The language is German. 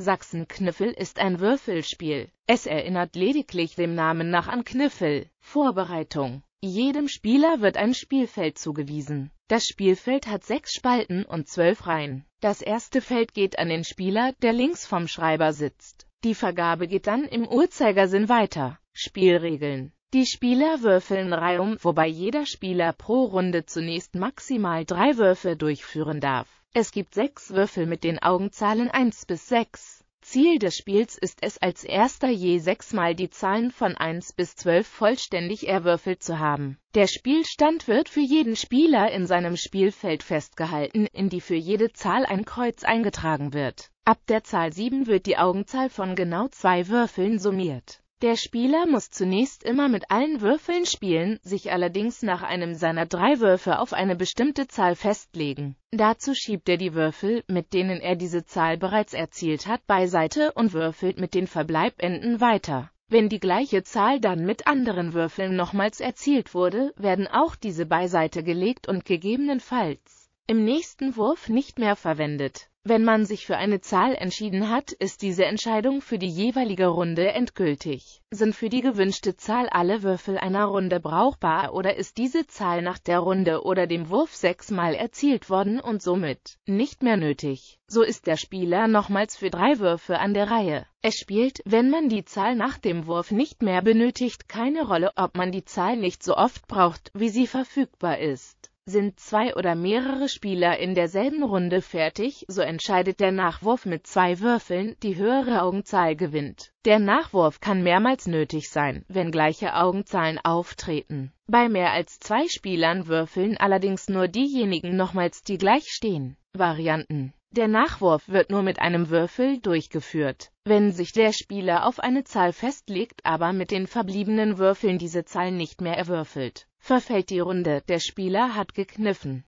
Sachsenkniffel ist ein Würfelspiel. Es erinnert lediglich dem Namen nach an Kniffel. Vorbereitung Jedem Spieler wird ein Spielfeld zugewiesen. Das Spielfeld hat sechs Spalten und zwölf Reihen. Das erste Feld geht an den Spieler, der links vom Schreiber sitzt. Die Vergabe geht dann im Uhrzeigersinn weiter. Spielregeln Die Spieler würfeln reihum, wobei jeder Spieler pro Runde zunächst maximal drei Würfe durchführen darf. Es gibt sechs Würfel mit den Augenzahlen 1 bis 6. Ziel des Spiels ist es als erster je sechsmal die Zahlen von 1 bis 12 vollständig erwürfelt zu haben. Der Spielstand wird für jeden Spieler in seinem Spielfeld festgehalten, in die für jede Zahl ein Kreuz eingetragen wird. Ab der Zahl 7 wird die Augenzahl von genau zwei Würfeln summiert. Der Spieler muss zunächst immer mit allen Würfeln spielen, sich allerdings nach einem seiner drei Würfe auf eine bestimmte Zahl festlegen. Dazu schiebt er die Würfel, mit denen er diese Zahl bereits erzielt hat, beiseite und würfelt mit den Verbleibenden weiter. Wenn die gleiche Zahl dann mit anderen Würfeln nochmals erzielt wurde, werden auch diese beiseite gelegt und gegebenenfalls im nächsten Wurf nicht mehr verwendet. Wenn man sich für eine Zahl entschieden hat, ist diese Entscheidung für die jeweilige Runde endgültig. Sind für die gewünschte Zahl alle Würfel einer Runde brauchbar oder ist diese Zahl nach der Runde oder dem Wurf sechsmal erzielt worden und somit nicht mehr nötig? So ist der Spieler nochmals für drei Würfe an der Reihe. Es spielt, wenn man die Zahl nach dem Wurf nicht mehr benötigt, keine Rolle, ob man die Zahl nicht so oft braucht, wie sie verfügbar ist. Sind zwei oder mehrere Spieler in derselben Runde fertig, so entscheidet der Nachwurf mit zwei Würfeln, die höhere Augenzahl gewinnt. Der Nachwurf kann mehrmals nötig sein, wenn gleiche Augenzahlen auftreten. Bei mehr als zwei Spielern würfeln allerdings nur diejenigen nochmals, die gleich stehen. Varianten der Nachwurf wird nur mit einem Würfel durchgeführt. Wenn sich der Spieler auf eine Zahl festlegt, aber mit den verbliebenen Würfeln diese Zahl nicht mehr erwürfelt, verfällt die Runde, der Spieler hat gekniffen.